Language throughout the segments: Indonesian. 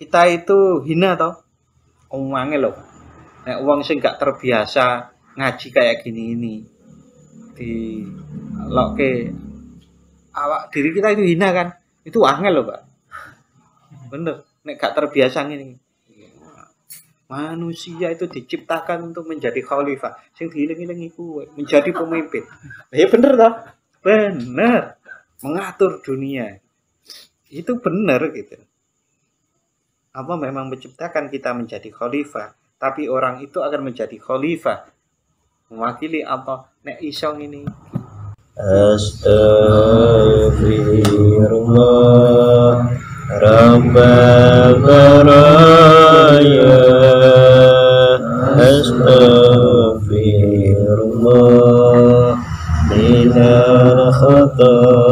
kita itu hina toh omongnya loh nek uang sih nggak terbiasa ngaji kayak gini ini di loke awak diri kita itu hina kan itu angel loh pak bener nek gak terbiasa ini manusia itu diciptakan untuk menjadi khalifah sing dihilang hilang menjadi pemimpin ya bener toh bener mengatur dunia itu bener gitu Allah memang menciptakan kita menjadi khalifah, tapi orang itu akan menjadi khalifah mewakili Allah nek isong ini Astaghfirullah Rabbal Baraya Astagfirullah Khatah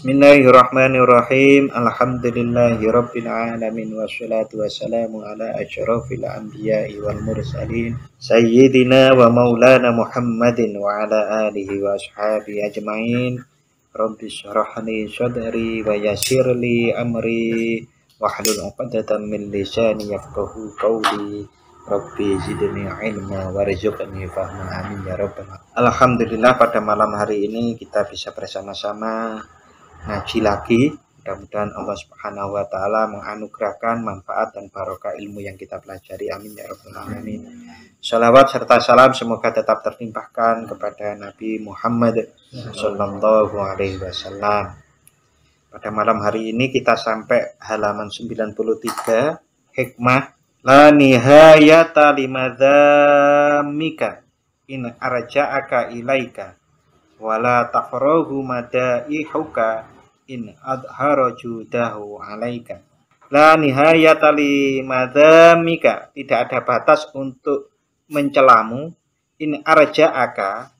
Bismillahirrahmanirrahim. Alhamdulillahirabbil alamin wassalatu wassalamu ala asyrafil anbiya'i wal mursalin sayyidina wa maulana Muhammadin wa ala alihi wa ashabi ajmain. Rabbi syrah li sadri wa yassir li amri wahlul 'uqdatam min lisani yafqahu qawli. Rabbi zidni ilma warzuqni fahma amin ya rabbal Alhamdulillah pada malam hari ini kita bisa bersama-sama ngaji lagi. Mudah-mudahan Allah Subhanahu wa taala menganugerahkan manfaat dan barokah ilmu yang kita pelajari. Amin ya rabbal alamin. Salawat serta salam semoga tetap terlimpahkan kepada Nabi Muhammad sallallahu alaihi wasallam. Pada malam hari ini kita sampai halaman 93 hikmah la nihayata limadhamika in arja'aka ilaika wala mada ihuka in adharo judahu alaika la nihayata li madamika tidak ada batas untuk mencelamu in arja'aka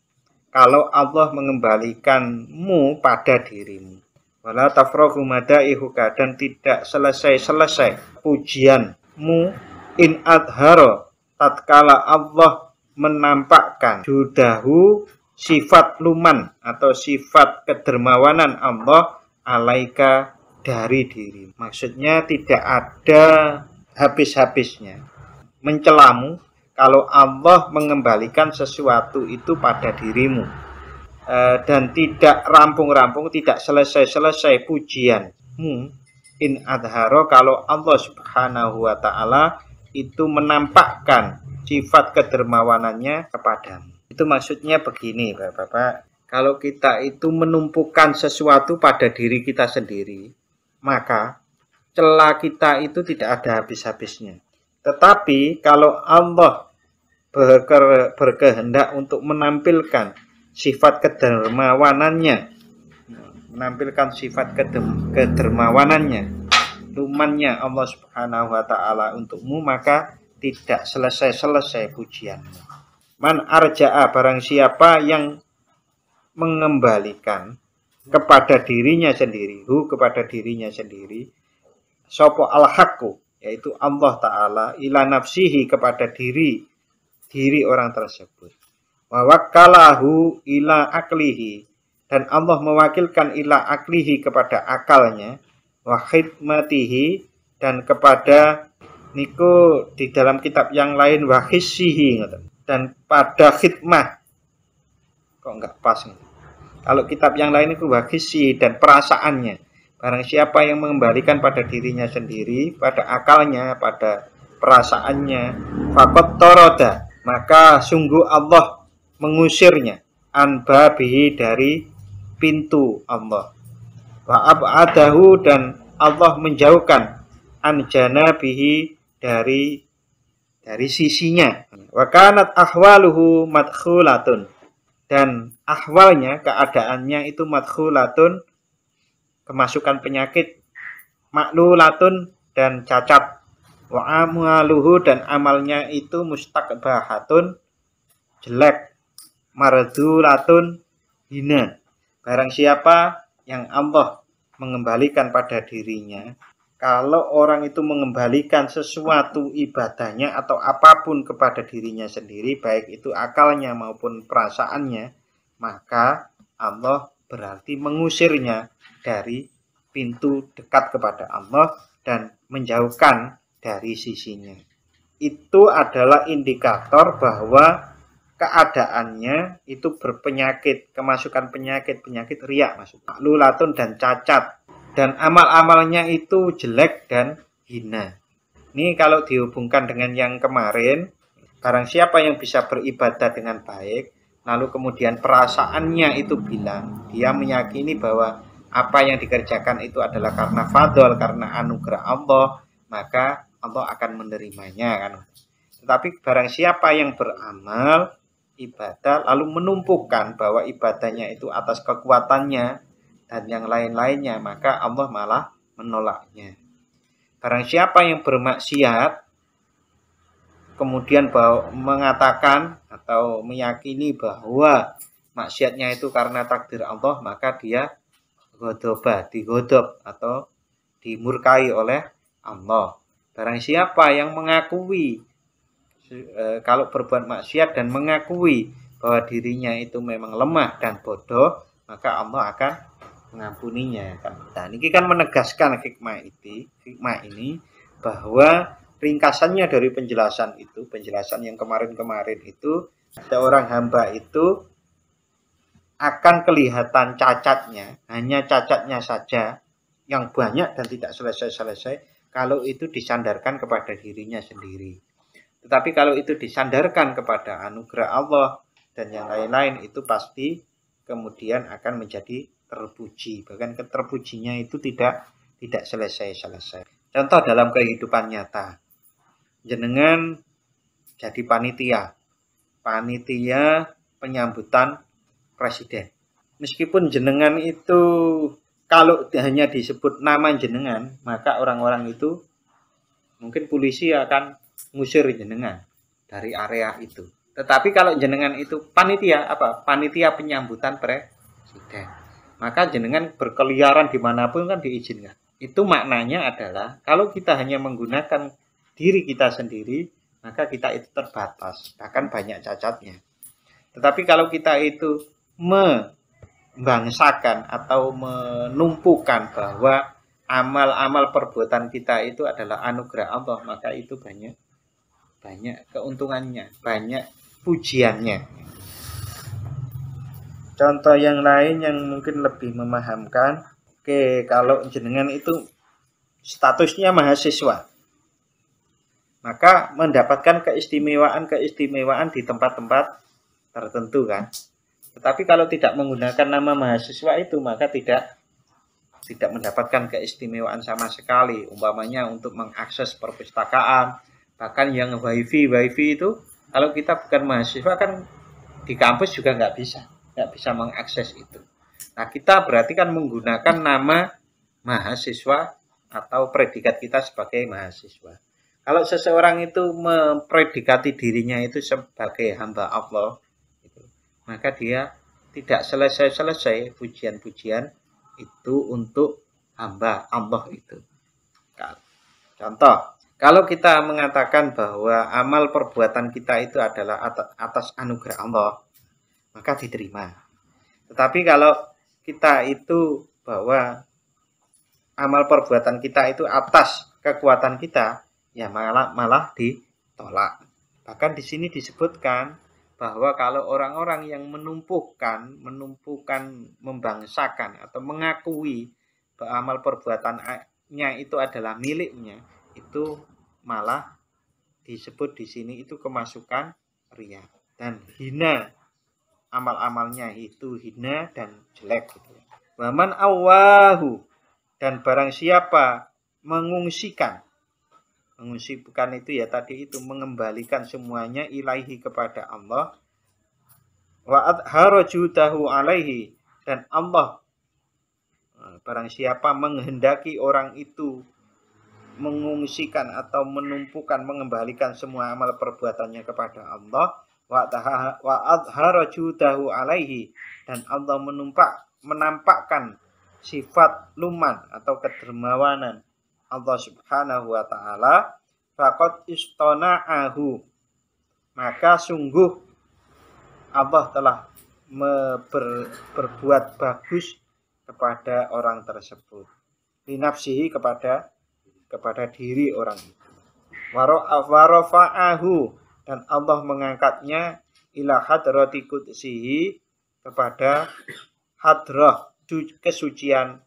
kalau Allah mengembalikanmu pada dirimu wala mada ihuka dan tidak selesai-selesai pujianmu in adharo tatkala Allah menampakkan judahu sifat luman atau sifat kedermawanan Allah alaika dari diri. Maksudnya tidak ada habis-habisnya. Mencelamu kalau Allah mengembalikan sesuatu itu pada dirimu. E, dan tidak rampung-rampung, tidak selesai-selesai pujianmu. In adharo kalau Allah subhanahu wa ta'ala itu menampakkan sifat kedermawanannya kepadamu. Itu maksudnya begini, Bapak-bapak. Kalau kita itu menumpukan sesuatu pada diri kita sendiri, maka celah kita itu tidak ada habis-habisnya. Tetapi kalau Allah berkehendak untuk menampilkan sifat kedermawanannya, menampilkan sifat kedermawanannya, lumannya Allah Subhanahu wa taala untukmu, maka tidak selesai-selesai pujianmu. Man arja'a barang siapa yang mengembalikan kepada dirinya sendiri, hu kepada dirinya sendiri, sopo al yaitu Allah Ta'ala, ila nafsihi kepada diri, diri orang tersebut. Wawakkalahu ila aklihi, dan Allah mewakilkan ila aklihi kepada akalnya, wa khidmatihi, dan kepada niku di dalam kitab yang lain wa hissihi, dan pada khidmah kok nggak pas nih kalau kitab yang lain itu wahisi dan perasaannya barang siapa yang mengembalikan pada dirinya sendiri pada akalnya pada perasaannya fakot toroda maka sungguh Allah mengusirnya anba bihi dari pintu Allah waab adahu dan Allah menjauhkan anjana bihi dari dari sisinya. Wakanat ahwaluhu madkhulatun. Dan ahwalnya, keadaannya itu madkhulatun, kemasukan penyakit, maklulatun, dan cacat. Wa amaluhu dan amalnya itu mustakbahatun, jelek, maradulatun, hina. Barang siapa yang Allah mengembalikan pada dirinya kalau orang itu mengembalikan sesuatu ibadahnya atau apapun kepada dirinya sendiri, baik itu akalnya maupun perasaannya, maka Allah berarti mengusirnya dari pintu dekat kepada Allah dan menjauhkan dari sisinya. Itu adalah indikator bahwa keadaannya itu berpenyakit, kemasukan penyakit, penyakit riak masuk, lulatun dan cacat dan amal-amalnya itu jelek dan hina. Ini kalau dihubungkan dengan yang kemarin, barang siapa yang bisa beribadah dengan baik, lalu kemudian perasaannya itu bilang, dia meyakini bahwa apa yang dikerjakan itu adalah karena fadl, karena anugerah Allah, maka Allah akan menerimanya kan. Tetapi barang siapa yang beramal ibadah lalu menumpukan bahwa ibadahnya itu atas kekuatannya, dan yang lain-lainnya, maka Allah malah menolaknya. Barang siapa yang bermaksiat, kemudian bahwa, mengatakan atau meyakini bahwa maksiatnya itu karena takdir Allah, maka dia godoba, digodob atau dimurkai oleh Allah. Barang siapa yang mengakui e, kalau berbuat maksiat dan mengakui bahwa dirinya itu memang lemah dan bodoh, maka Allah akan mengampuninya ya, kan. Nah, ini kan menegaskan hikmah itu, hikmah ini bahwa ringkasannya dari penjelasan itu, penjelasan yang kemarin-kemarin itu seorang hamba itu akan kelihatan cacatnya, hanya cacatnya saja yang banyak dan tidak selesai-selesai kalau itu disandarkan kepada dirinya sendiri. Tetapi kalau itu disandarkan kepada anugerah Allah dan yang lain-lain itu pasti kemudian akan menjadi terpuji bahkan keterpujinya itu tidak tidak selesai-selesai contoh dalam kehidupan nyata jenengan jadi panitia panitia penyambutan presiden meskipun jenengan itu kalau hanya disebut nama jenengan maka orang-orang itu mungkin polisi akan ngusir jenengan dari area itu tetapi kalau jenengan itu panitia apa panitia penyambutan presiden maka jenengan berkeliaran dimanapun kan diizinkan. Itu maknanya adalah kalau kita hanya menggunakan diri kita sendiri, maka kita itu terbatas, bahkan banyak cacatnya. Tetapi kalau kita itu membangsakan atau menumpukan bahwa amal-amal perbuatan kita itu adalah anugerah Allah, maka itu banyak banyak keuntungannya, banyak pujiannya contoh yang lain yang mungkin lebih memahamkan oke kalau jenengan itu statusnya mahasiswa maka mendapatkan keistimewaan-keistimewaan di tempat-tempat tertentu kan tetapi kalau tidak menggunakan nama mahasiswa itu maka tidak tidak mendapatkan keistimewaan sama sekali umpamanya untuk mengakses perpustakaan bahkan yang wifi wifi itu kalau kita bukan mahasiswa kan di kampus juga nggak bisa tidak bisa mengakses itu. Nah, kita berarti kan menggunakan nama mahasiswa atau predikat kita sebagai mahasiswa. Kalau seseorang itu mempredikati dirinya itu sebagai hamba Allah, gitu, maka dia tidak selesai-selesai pujian-pujian itu untuk hamba Allah itu. Nah, contoh, kalau kita mengatakan bahwa amal perbuatan kita itu adalah atas anugerah Allah, maka diterima. Tetapi kalau kita itu bahwa amal perbuatan kita itu atas kekuatan kita, ya malah malah ditolak. Bahkan di sini disebutkan bahwa kalau orang-orang yang menumpukan, menumpukan, membangsakan atau mengakui bahwa amal perbuatannya itu adalah miliknya, itu malah disebut di sini itu kemasukan ria dan hina amal-amalnya itu hina dan jelek gitu. Waman awahu dan barang siapa mengungsikan mengungsi bukan itu ya tadi itu mengembalikan semuanya ilahi kepada Allah Waat adharajudahu alaihi dan Allah eh, barang siapa menghendaki orang itu mengungsikan atau menumpukan mengembalikan semua amal perbuatannya kepada Allah wa adhara judahu alaihi dan Allah menumpak menampakkan sifat luman atau kedermawanan Allah Subhanahu wa taala faqad istana'ahu maka sungguh Allah telah ber, berbuat bagus kepada orang tersebut dinafsihi kepada kepada diri orang itu warofa'ahu dan Allah mengangkatnya ila hadrati kudsihi kepada hadrah kesucian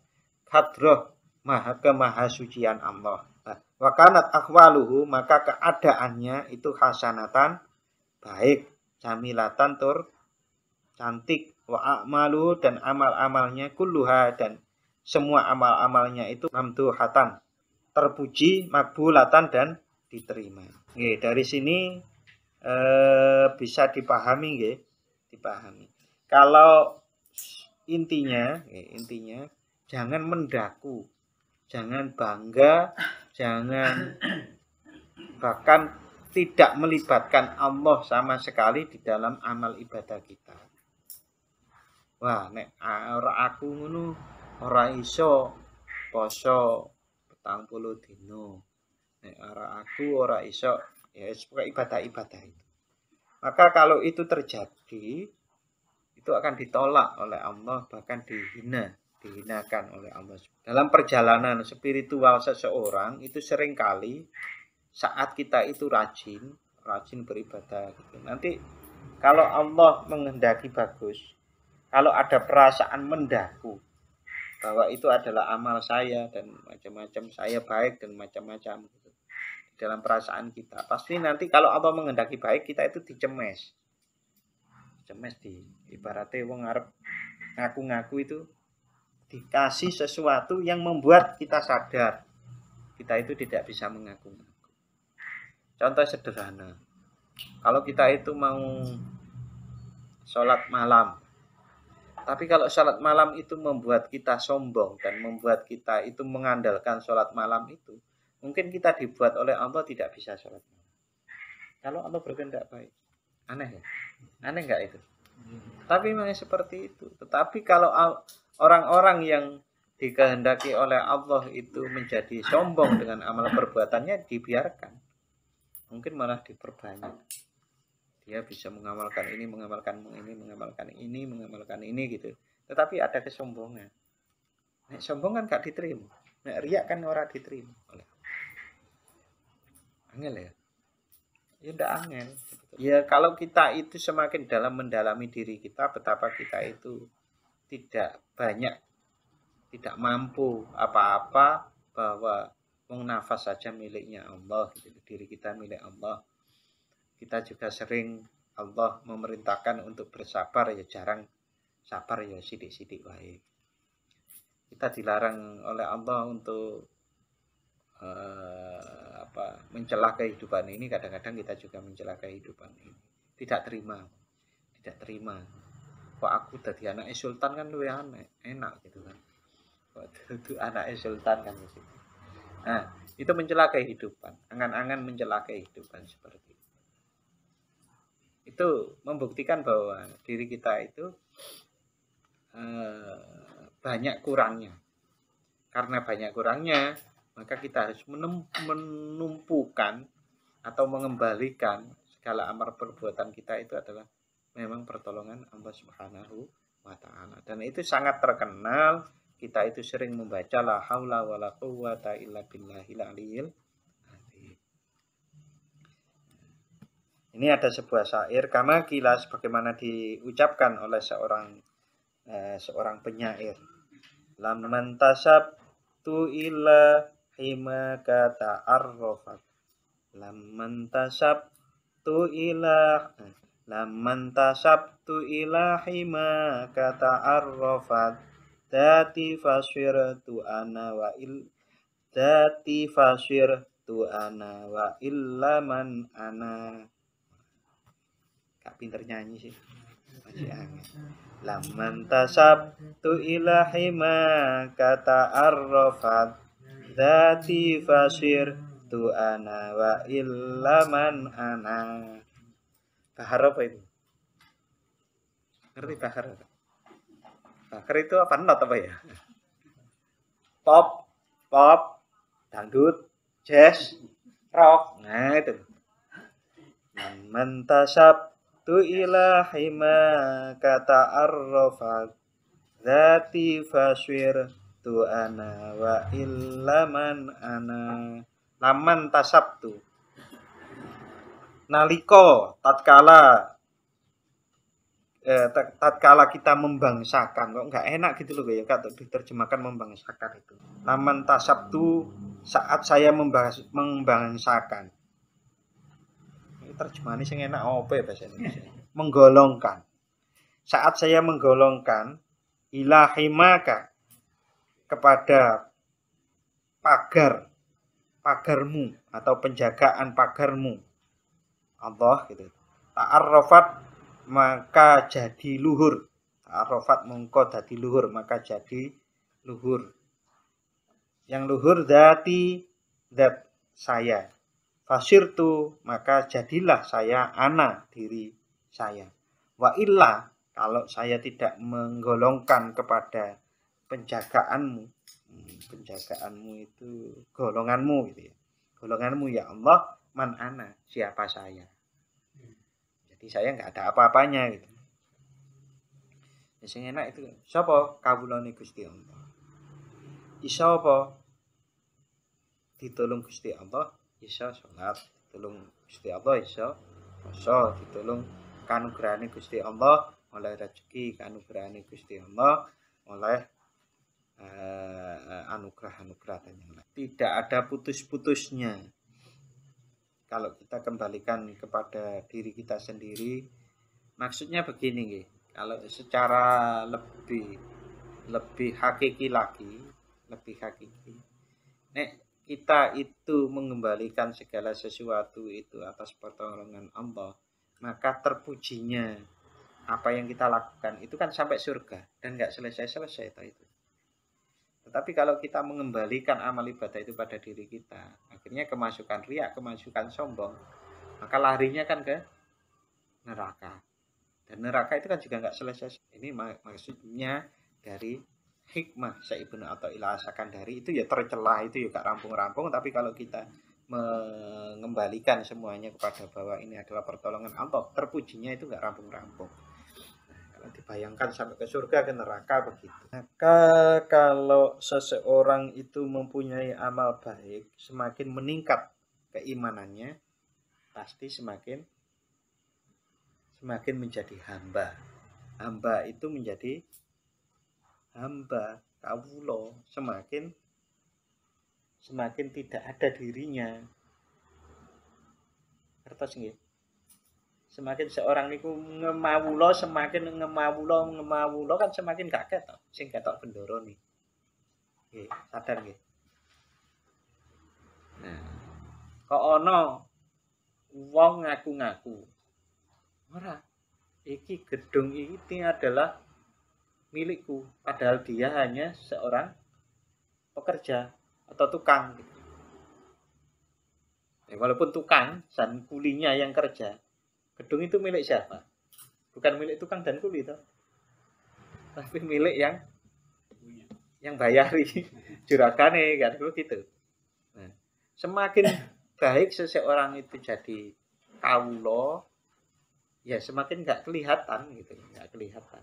hadrah maha kemahasucian Allah. Nah, wakanat akhwaluhu maka keadaannya itu hasanatan baik, jamilatan tur cantik wa amalu dan amal-amalnya kulluha dan semua amal-amalnya itu mamduhatan terpuji, makbulatan dan diterima. Oke, dari sini eh, bisa dipahami ya dipahami. Kalau intinya, ya, intinya jangan mendaku. Jangan bangga, jangan bahkan tidak melibatkan Allah sama sekali di dalam amal ibadah kita. Wah, nek ora aku ngono, ora iso poso petang puluh dino. Nek ora aku ora iso ya ibadah-ibadah itu maka kalau itu terjadi itu akan ditolak oleh Allah bahkan dihina dihinakan oleh Allah dalam perjalanan spiritual seseorang itu seringkali saat kita itu rajin rajin beribadah gitu. nanti kalau Allah menghendaki bagus kalau ada perasaan mendaku bahwa itu adalah amal saya dan macam-macam saya baik dan macam-macam dalam perasaan kita. Pasti nanti kalau Allah mengendaki baik kita itu dicemes. Cemes di ibaratnya wong ngarep ngaku-ngaku itu dikasih sesuatu yang membuat kita sadar kita itu tidak bisa mengaku-ngaku. Contoh sederhana. Kalau kita itu mau sholat malam, tapi kalau sholat malam itu membuat kita sombong dan membuat kita itu mengandalkan sholat malam itu, Mungkin kita dibuat oleh Allah tidak bisa sholat malam. Kalau Allah berkehendak baik. Aneh ya? Aneh nggak itu? Tapi memang seperti itu. Tetapi kalau orang-orang yang dikehendaki oleh Allah itu menjadi sombong dengan amal perbuatannya dibiarkan. Mungkin malah diperbanyak dia bisa mengamalkan ini, mengamalkan ini, mengamalkan ini, mengamalkan ini gitu. Tetapi ada kesombongan. Nek sombong kan gak diterima. Nek riak kan orang diterima oleh angel ya ya udah angel ya kalau kita itu semakin dalam mendalami diri kita betapa kita itu tidak banyak tidak mampu apa-apa bahwa mengnafas saja miliknya Allah jadi gitu, diri kita milik Allah kita juga sering Allah memerintahkan untuk bersabar ya jarang sabar ya sidik-sidik baik kita dilarang oleh Allah untuk eh, apa mencela kehidupan ini kadang-kadang kita juga mencela kehidupan ini tidak terima tidak terima kok aku dari anak sultan kan lebih aneh enak gitu kan kok itu anak sultan kan gitu nah itu mencela kehidupan angan-angan mencela kehidupan seperti itu itu membuktikan bahwa diri kita itu eh, banyak kurangnya karena banyak kurangnya maka kita harus menumpukan atau mengembalikan segala amar perbuatan kita itu adalah memang pertolongan Allah Subhanahu wa taala. Dan itu sangat terkenal, kita itu sering membaca la haula wala quwata illa billahil aliyil Ini ada sebuah syair kama kilas sebagaimana diucapkan oleh seorang eh, seorang penyair. Lam mantasab tu illa Hima kata arrofat, tasab tu ilah, laman tasab tu ilah. Hima kata arrofat, dati fasir tu ana wa il dati fasir tu ana wa illaman ana Kak pinter nyanyi sih masih aneh laman tasab tu ilah hima kata arrofat dzati fasir tu ana wa illaman ana bahar apa itu ngerti bahar bahar itu apa not apa ya pop pop dangdut jazz rock nah itu mentasab tu ilahima kata arrofat dzati fasir tu ana wa illaman ana laman tasabtu naliko tatkala eh, tatkala kita membangsakan kok nggak enak gitu loh ya kata diterjemahkan membangsakan itu laman tasabtu saat saya membahas, membangsakan ini terjemahannya sing enak apa ya bahasa Indonesia menggolongkan saat saya menggolongkan ilahimaka kepada pagar pagarmu atau penjagaan pagarmu Allah gitu ta'arrafat maka jadi luhur ta'arrafat mengko jadi luhur maka jadi luhur yang luhur dati dat saya fasirtu maka jadilah saya ana diri saya wa illa kalau saya tidak menggolongkan kepada penjagaanmu hmm, penjagaanmu itu golonganmu gitu ya golonganmu ya Allah man ana siapa saya jadi saya nggak ada apa-apanya gitu yang enak itu siapa kabuloni Gusti Allah iso apa ditolong Gusti Allah iso sholat ditolong Gusti Allah iso iso ditolong kanugrani Gusti Allah oleh rezeki kanugrani Gusti Allah oleh Eh, anugerah-anugerah dan yang lain. Tidak ada putus-putusnya. Kalau kita kembalikan kepada diri kita sendiri, maksudnya begini, kalau secara lebih lebih hakiki lagi, lebih hakiki. Nek kita itu mengembalikan segala sesuatu itu atas pertolongan Allah, maka terpujinya apa yang kita lakukan itu kan sampai surga dan nggak selesai-selesai itu. Tetapi kalau kita mengembalikan amal ibadah itu pada diri kita, akhirnya kemasukan riak, kemasukan sombong, maka larinya kan ke neraka. Dan neraka itu kan juga nggak selesai. Ini mak maksudnya dari hikmah Syekh atau ilasakan dari itu ya tercelah itu juga ya rampung-rampung tapi kalau kita mengembalikan semuanya kepada bahwa ini adalah pertolongan Allah terpujinya itu nggak rampung-rampung dibayangkan sampai ke surga ke neraka begitu maka nah, kalau seseorang itu mempunyai amal baik semakin meningkat keimanannya pasti semakin semakin menjadi hamba hamba itu menjadi hamba kawulo semakin semakin tidak ada dirinya kertas nggih semakin seorang niku ngemawulo semakin ngemawulo ngemawulo kan semakin gak ketok sing ketok bendoro nih sadar nggih. Nah, kok ono wong ngaku-ngaku. Ora. Iki gedung ini adalah milikku, padahal dia hanya seorang pekerja atau tukang. Gitu. Ya, walaupun tukang, san kulinya yang kerja, Gedung itu milik siapa? Bukan milik tukang dan kuli toh. Tapi milik yang yang bayari jurakane kan gitu. Nah, semakin baik seseorang itu jadi kaulo ya semakin nggak kelihatan gitu nggak kelihatan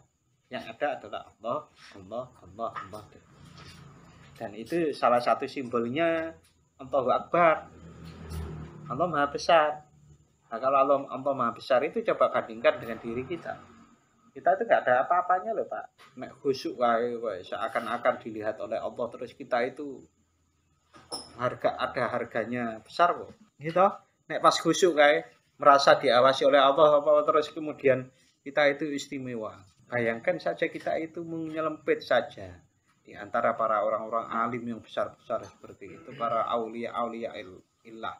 yang ada adalah Allah Allah Allah Allah dan itu salah satu simbolnya Allahu Akbar Allah Maha Besar Nah kalau Allah, Allah Maha Besar itu coba bandingkan dengan diri kita. Kita itu nggak ada apa-apanya loh Pak. Nek khusyuk wae, seakan-akan dilihat oleh Allah terus kita itu harga ada harganya besar kok. Gitu. Nek pas khusyuk kayak merasa diawasi oleh Allah apa terus kemudian kita itu istimewa. Bayangkan saja kita itu menyelempit saja di antara para orang-orang alim yang besar-besar seperti itu, para aulia aulia il, ilah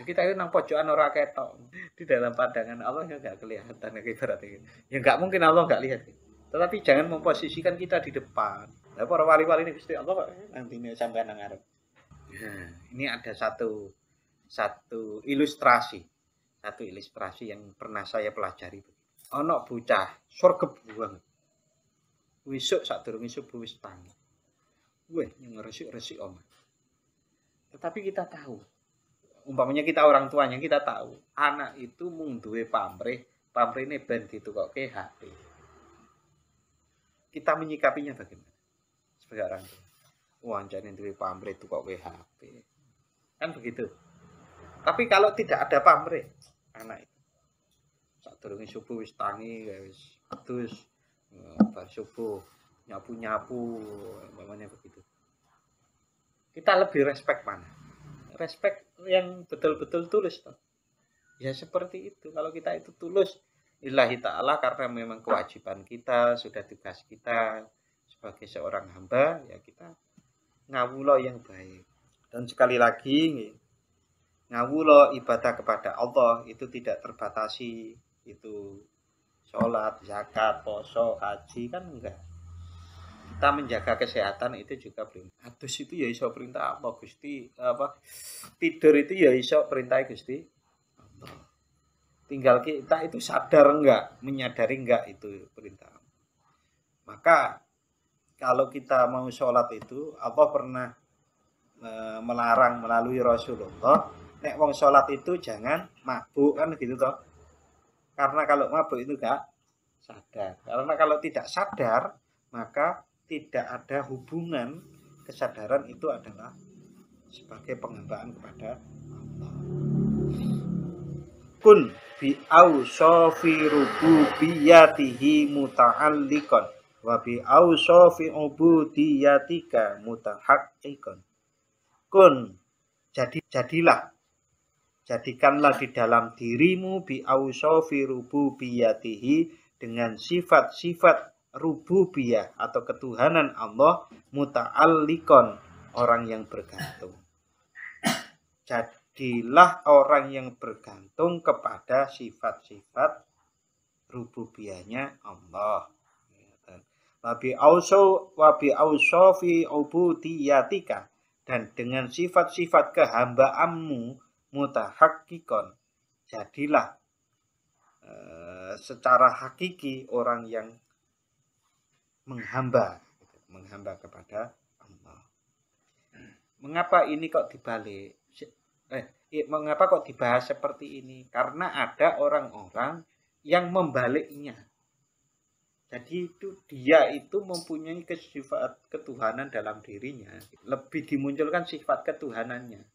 kita itu nang pojokan ora ketok di dalam pandangan Allah yang nggak kelihatan kayak ibaratnya gitu. ya nggak mungkin Allah nggak lihat tetapi jangan memposisikan kita di depan nah, para wali-wali ini pasti Allah nanti ini sampai nang nah, ini ada satu satu ilustrasi satu ilustrasi yang pernah saya pelajari onok bocah surga buang wisuk saat turun subuh buwis tangan gue yang resik-resik omah tetapi kita tahu umpamanya kita orang tuanya kita tahu anak itu mung duwe pamrih pamrih ini ben kok ke HP kita menyikapinya bagaimana sebagai orang tua wancane duwe pamrih kok ke HP kan begitu tapi kalau tidak ada pamrih anak itu saat turunnya subuh wis tangi wis atus bar subuh nyapu nyapu bagaimana begitu kita lebih respect mana respect yang betul-betul tulus toh. Ya seperti itu. Kalau kita itu tulus ilahi ta'ala karena memang kewajiban kita, sudah tugas kita sebagai seorang hamba, ya kita ngawulo yang baik. Dan sekali lagi, ngawulo ibadah kepada Allah itu tidak terbatasi, itu sholat, zakat, poso, haji, kan enggak kita menjaga kesehatan itu juga perintah. Atus itu ya iso perintah apa Gusti apa tidur itu ya iso perintah Gusti Tinggal kita itu sadar enggak, menyadari enggak itu perintah. Maka kalau kita mau sholat itu Allah pernah e, melarang melalui Rasulullah nek wong sholat itu jangan mabuk kan gitu toh karena kalau mabuk itu enggak sadar karena kalau tidak sadar maka tidak ada hubungan kesadaran itu adalah sebagai penghambaan kepada Allah. Kun bi awsafi rububiyatihi muta'alliqan wa bi awsafi ubudiyatika mutahakikon. Kun jadi jadilah jadikanlah di dalam dirimu bi rubu rububiyatihi dengan sifat-sifat rububiyah atau ketuhanan Allah muta'allikon orang yang bergantung. Jadilah orang yang bergantung kepada sifat-sifat rububiyahnya Allah. Wabi auso wabi ausofi ubudiyatika dan dengan sifat-sifat kehambaanmu mutahakikon jadilah eh, secara hakiki orang yang menghamba gitu. menghamba kepada Allah mengapa ini kok dibalik eh mengapa kok dibahas seperti ini karena ada orang-orang yang membaliknya jadi itu dia itu mempunyai sifat ketuhanan dalam dirinya lebih dimunculkan sifat ketuhanannya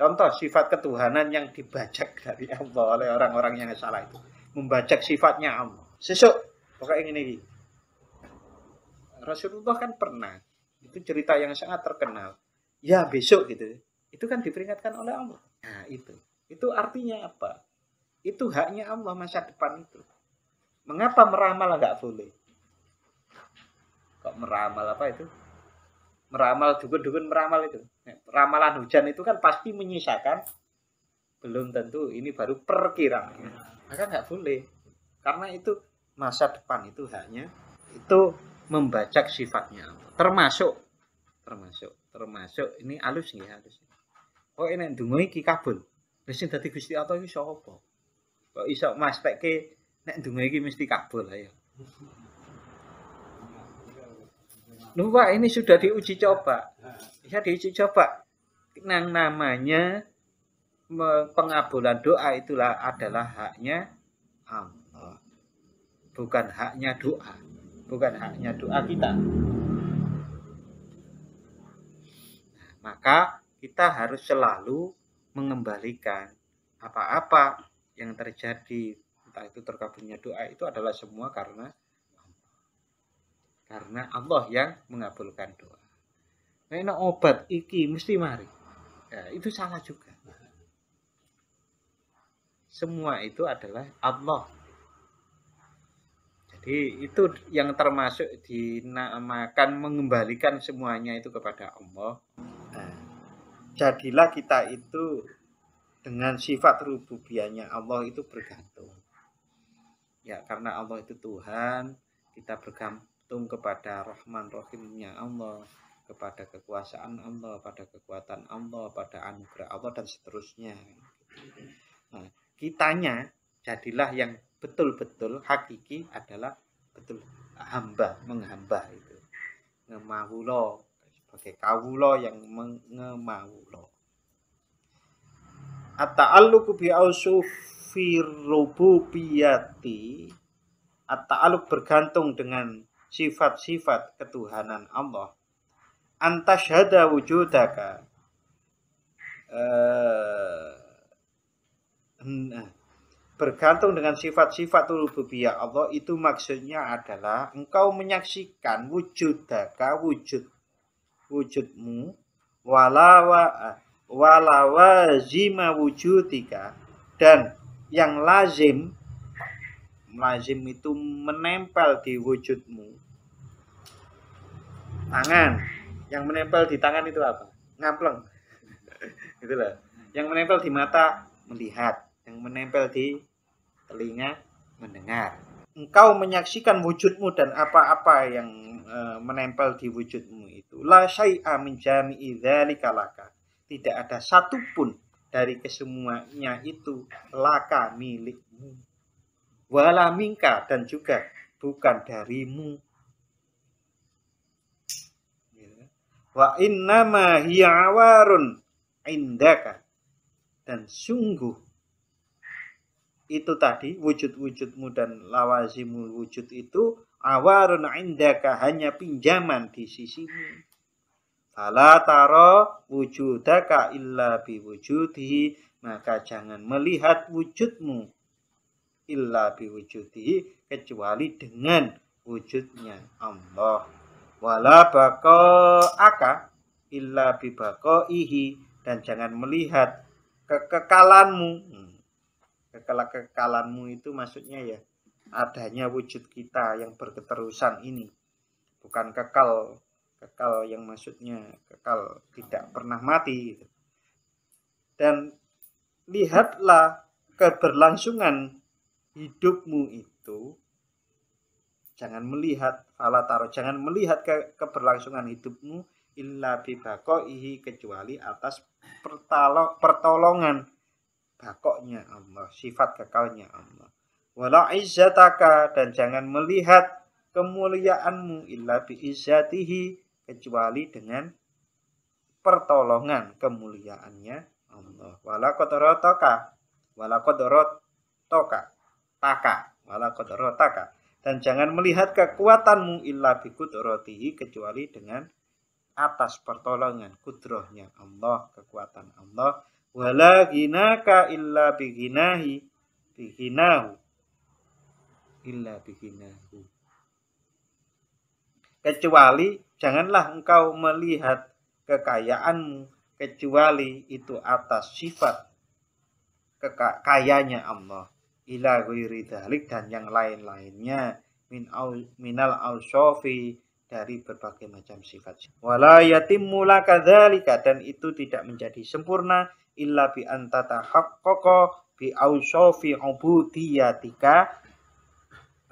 Contoh sifat ketuhanan yang dibajak dari Allah oleh orang-orang yang salah itu. Membajak sifatnya Allah. Sesuk, pokoknya ini. Rasulullah kan pernah itu cerita yang sangat terkenal ya besok gitu itu kan diperingatkan oleh Allah nah itu itu artinya apa itu haknya Allah masa depan itu mengapa meramal nggak boleh kok meramal apa itu meramal dukun-dukun meramal itu nah, ramalan hujan itu kan pasti menyisakan belum tentu ini baru perkiraan maka nggak boleh karena itu masa depan itu haknya itu membajak sifatnya Allah. Termasuk termasuk termasuk ini alus nggih alus. Oh ini ndonga iki kabul. Wis sing dadi Gusti Allah iki sapa? Kok iso pakai nek dungu iki mesti kabul ayo. Ya. Lu Pak, ini sudah diuji coba. Ya diuji coba. Yang namanya pengabulan doa itulah adalah haknya Allah. Bukan haknya doa bukan haknya doa kita. maka kita harus selalu mengembalikan apa-apa yang terjadi entah itu terkabulnya doa itu adalah semua karena karena Allah yang mengabulkan doa. Nah, obat iki mesti mari. Ya, itu salah juga. Semua itu adalah Allah jadi itu yang termasuk dinamakan mengembalikan semuanya itu kepada Allah. Nah, jadilah kita itu dengan sifat rububianya Allah itu bergantung. Ya karena Allah itu Tuhan, kita bergantung kepada Rahman Rahimnya Allah, kepada kekuasaan Allah, pada kekuatan Allah, pada anugerah Allah dan seterusnya. Nah, kitanya jadilah yang betul-betul hakiki adalah betul hamba menghamba itu ngemawulo sebagai kawulo yang mengemawulo at-ta'alluqu bi ausufir rububiyati at-ta'alluq bergantung dengan sifat-sifat ketuhanan Allah hada wujudaka eh, bergantung dengan sifat-sifat rububiyah Allah itu maksudnya adalah engkau menyaksikan wujud daka wujud wujudmu walawa walawa zima wujudika dan yang lazim lazim itu menempel di wujudmu tangan yang menempel di tangan itu apa ngampleng itulah yang menempel di mata melihat yang menempel di telinga mendengar. Engkau menyaksikan wujudmu dan apa-apa yang e, menempel di wujudmu itu. La syai'a min jami'i dzalika laka. Tidak ada satu pun dari kesemuanya itu laka milikmu. Wala minka dan juga bukan darimu. Wa innama hiya awarun indaka. Dan sungguh itu tadi wujud-wujudmu dan lawazimul wujud itu awarun indaka hanya pinjaman di sisimu. Fala taro wujudaka illa wujudihi Maka jangan melihat wujudmu illa wujudihi kecuali dengan wujudnya Allah. Wala bako aka illa bibako ihi. Dan jangan melihat kekekalanmu hmm kekalanmu itu maksudnya ya adanya wujud kita yang berketerusan ini bukan kekal kekal yang maksudnya kekal tidak pernah mati dan lihatlah keberlangsungan hidupmu itu jangan melihat taro jangan melihat ke keberlangsungan hidupmu illa ihi kecuali atas pertolongan bakoknya Allah, sifat kekalnya Allah. Wala izzataka dan jangan melihat kemuliaanmu illa bi izzatihi kecuali dengan pertolongan kemuliaannya Allah. Wala kodorotaka, wala kodorotoka, taka, wala kodorotaka. Dan jangan melihat kekuatanmu illa bi kudrotihi kecuali dengan atas pertolongan kudrohnya Allah, kekuatan Allah wala ginaka illa biginahi biginahu illa biginahu kecuali janganlah engkau melihat kekayaanmu kecuali itu atas sifat kekayanya Allah ila ghairi dan yang lain-lainnya min au, minal ausofi dari berbagai macam sifat. Wala yatimmu dan itu tidak menjadi sempurna illa bi anta tahaqqaqa bi awsafi ubudiyatika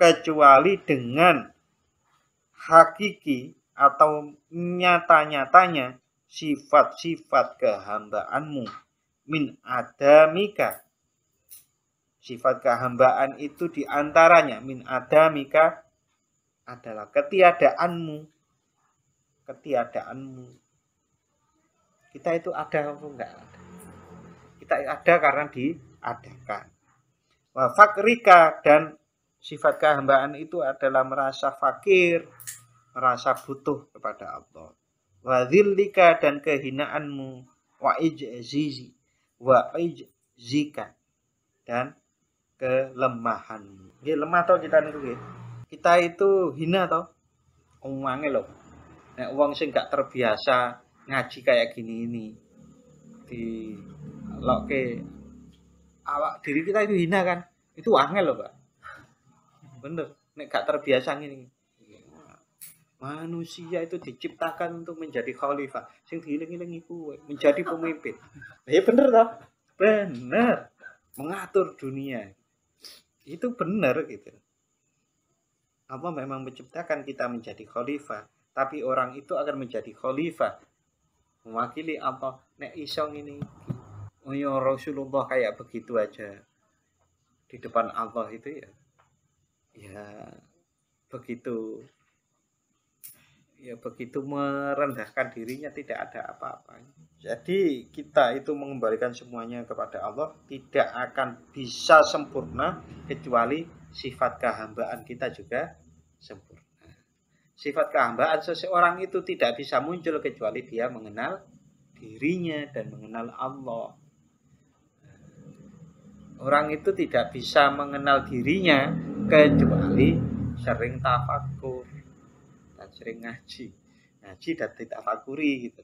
kecuali dengan hakiki atau nyata-nyatanya sifat-sifat kehambaanmu min adamika sifat kehambaan itu diantaranya min adamika adalah ketiadaanmu ketiadaanmu kita itu ada atau enggak ada Tak ada karena diadakan. Wa fakrika dan sifat kehambaan itu adalah merasa fakir, merasa butuh kepada Allah. Wa dan kehinaanmu wa ijzizi wa ijzika dan kelemahanmu. Ya, lemah toh kita niku ya. Kita itu hina toh. uangnya loh. Nek wong sing gak terbiasa ngaji kayak gini ini di ke awak diri kita itu hina kan itu angel loh pak bener nek gak terbiasa ini manusia itu diciptakan untuk menjadi khalifah sing diiling-ilingi itu menjadi pemimpin ya bener toh bener mengatur dunia itu bener gitu apa memang menciptakan kita menjadi khalifah tapi orang itu akan menjadi khalifah mewakili apa nek isong ini oh ya Rasulullah kayak begitu aja di depan Allah itu ya ya begitu ya begitu merendahkan dirinya tidak ada apa apa Jadi kita itu mengembalikan semuanya kepada Allah tidak akan bisa sempurna kecuali sifat kehambaan kita juga sempurna. Sifat kehambaan seseorang itu tidak bisa muncul kecuali dia mengenal dirinya dan mengenal Allah orang itu tidak bisa mengenal dirinya kecuali sering tafakur dan sering ngaji ngaji dan tidak fakuri gitu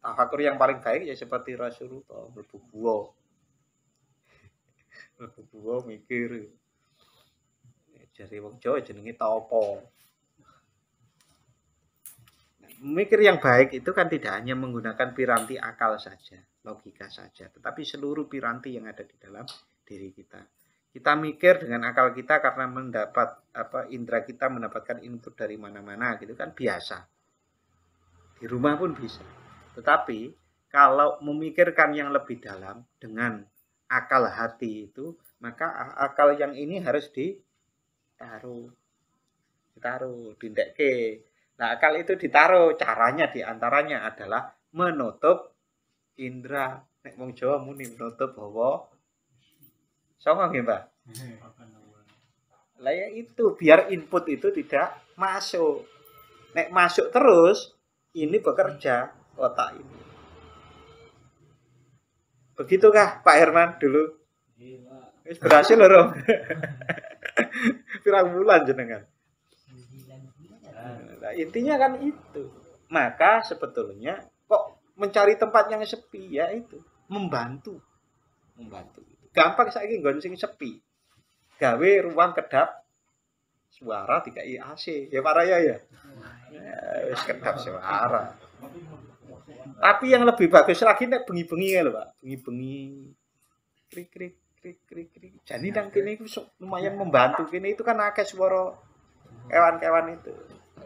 tafakur yang paling baik ya seperti Rasulullah berbubuo berbubuo mikir jadi wong Jawa jenenge topo mikir yang baik itu kan tidak hanya menggunakan piranti akal saja, logika saja, tetapi seluruh piranti yang ada di dalam diri kita. Kita mikir dengan akal kita karena mendapat apa indera kita mendapatkan input dari mana-mana gitu kan biasa. Di rumah pun bisa. Tetapi kalau memikirkan yang lebih dalam dengan akal hati itu, maka akal yang ini harus ditaruh ditaruh dindekke Nah, kalau itu ditaruh. Caranya diantaranya adalah menutup indera. Nek wong Jawa muni menutup bawa sama nggih, Mbak? Lah ya itu biar input itu tidak masuk. Nek masuk terus ini bekerja otak ini. Begitukah Pak Herman dulu? Iya, Wis berhasil loh, Rom. Pirang bulan jenengan. Nah, intinya kan itu. Maka sebetulnya kok mencari tempat yang sepi ya itu membantu. Membantu. Gampang saiki nggon sepi. Gawe ruang kedap suara tidak AC ya Pak Raya ya. ya kedap suara. Tapi yang lebih bagus lagi nek bengi-bengi ya loh Pak, bengi-bengi krik krik krik krik krik. Jadi nang kene lumayan membantu kene itu kan akeh suara kewan-kewan itu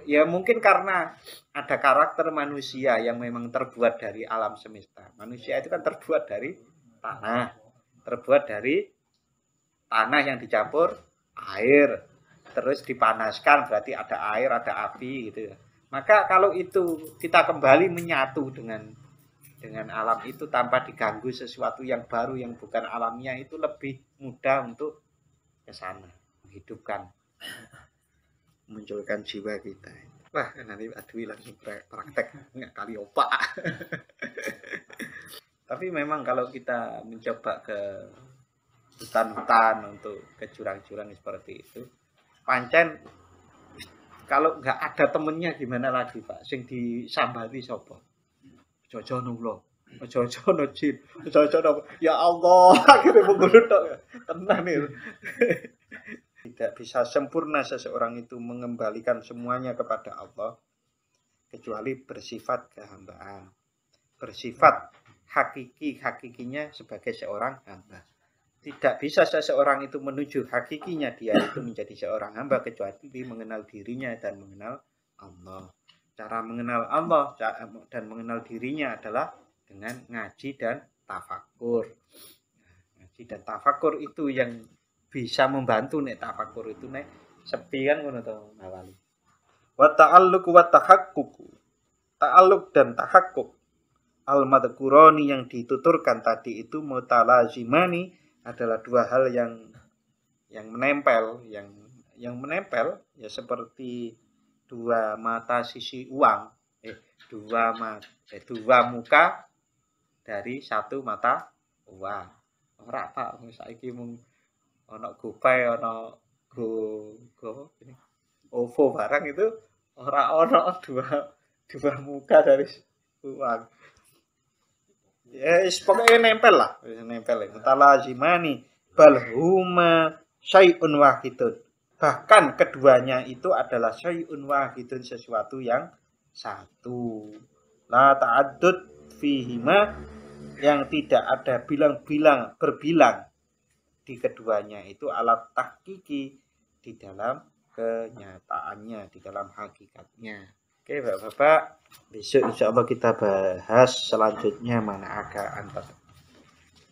ya mungkin karena ada karakter manusia yang memang terbuat dari alam semesta. Manusia itu kan terbuat dari tanah, terbuat dari tanah yang dicampur air, terus dipanaskan berarti ada air, ada api gitu ya. Maka kalau itu kita kembali menyatu dengan dengan alam itu tanpa diganggu sesuatu yang baru yang bukan alamnya itu lebih mudah untuk ke sana menghidupkan munculkan jiwa kita wah nanti aduh langsung praktek nggak kali opa. tapi memang kalau kita mencoba ke hutan-hutan untuk ke curang-curang seperti itu pancen kalau nggak ada temennya gimana lagi pak sing disambati sopo jojo nunglo jojo no jin jojo ya Allah akhirnya menggulut tenang nih tidak bisa sempurna seseorang itu mengembalikan semuanya kepada Allah kecuali bersifat kehambaan bersifat hakiki hakikinya sebagai seorang hamba tidak bisa seseorang itu menuju hakikinya dia itu menjadi seorang hamba kecuali mengenal dirinya dan mengenal Allah cara mengenal Allah dan mengenal dirinya adalah dengan ngaji dan tafakur ngaji dan tafakur itu yang bisa membantu nek tafakur itu nek sepi kan ngono to awali wa ta'alluq wa tahaqquq ta'alluq dan tahakuk al madkuroni yang dituturkan tadi itu mutalazimani adalah dua hal yang yang menempel yang yang menempel ya seperti dua mata sisi uang eh dua mata eh, dua muka dari satu mata uang ora misalnya saiki mung ono GoPay ono Go Go ini OVO barang itu ora ono dua dua muka dari uang ya yes, pokoknya nempel lah nempel ya mutalazimani bal balhuma syai'un wahidun bahkan keduanya itu adalah syai'un wahidun sesuatu yang satu la ta'adud fihima yang tidak ada bilang-bilang berbilang di keduanya itu alat tahkiki di dalam kenyataannya, di dalam hakikatnya. Oke bapak-bapak, besok insya Allah kita bahas selanjutnya mana aga antar.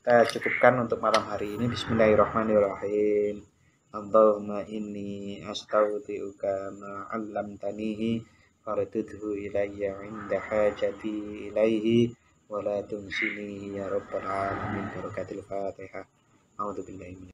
Kita cukupkan untuk malam hari ini. Bismillahirrahmanirrahim. Allahumma inni ma ma'allam tanihi faridudhu ilayya inda hajati ilaihi wa la tunsinihi ya rabbal alamin barakatil fatihah pindahin